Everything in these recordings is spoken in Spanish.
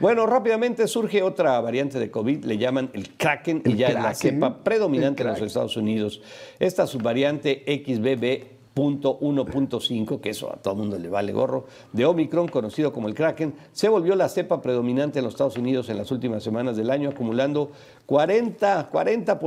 Bueno, rápidamente surge otra variante de COVID, le llaman el Kraken, y ya es la cepa predominante en los Estados Unidos. Esta subvariante XBB 1.5, que eso a todo el mundo le vale gorro, de Omicron, conocido como el Kraken, se volvió la cepa predominante en los Estados Unidos en las últimas semanas del año, acumulando 40, 40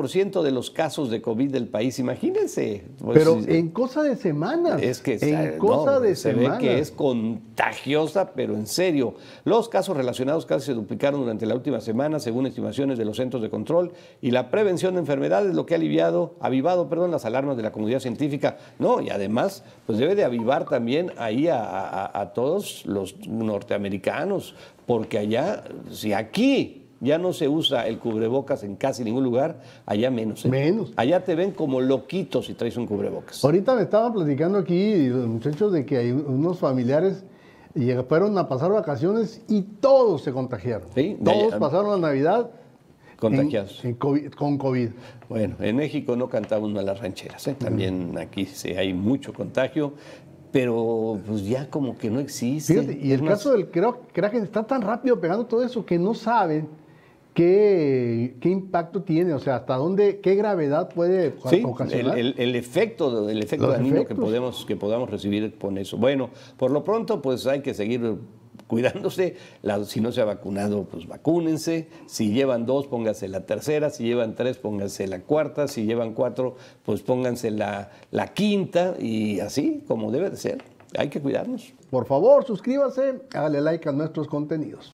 de los casos de COVID del país. Imagínense. Pues, pero en cosa de semana. Es que en eh, cosa de se ve que es contagiosa, pero en serio. Los casos relacionados casi se duplicaron durante la última semana, según estimaciones de los centros de control y la prevención de enfermedades, lo que ha aliviado, avivado, perdón, las alarmas de la comunidad científica. No, ya además, pues debe de avivar también ahí a, todos los norteamericanos, porque allá, si aquí ya no se usa el cubrebocas en casi ningún lugar, allá menos. ¿eh? Menos. Allá te ven como loquitos si traes un cubrebocas. Ahorita me estaban platicando aquí muchachos de que hay unos familiares fueron a pasar vacaciones y todos se contagiaron. ¿Sí? Todos pasaron la Navidad contagiados. con COVID. Bueno, en México no cantamos malas las rancheras, ¿eh? también aquí se, hay mucho contagio, pero pues ya como que no existe. y el caso del crack está tan rápido pegando todo eso que no saben qué, impacto tiene, o sea, hasta dónde, qué gravedad puede sí, El, el, efecto, del efecto que podemos, que podamos recibir con eso. Bueno, por lo pronto, pues hay que seguir cuidándose. si no se ha vacunado, pues vacúnense. Si llevan dos, póngase la tercera. Si llevan tres, pónganse la cuarta. Si llevan cuatro, pues pónganse la, la quinta y así como debe de ser. Hay que cuidarnos. Por favor, suscríbase, dale like a nuestros contenidos.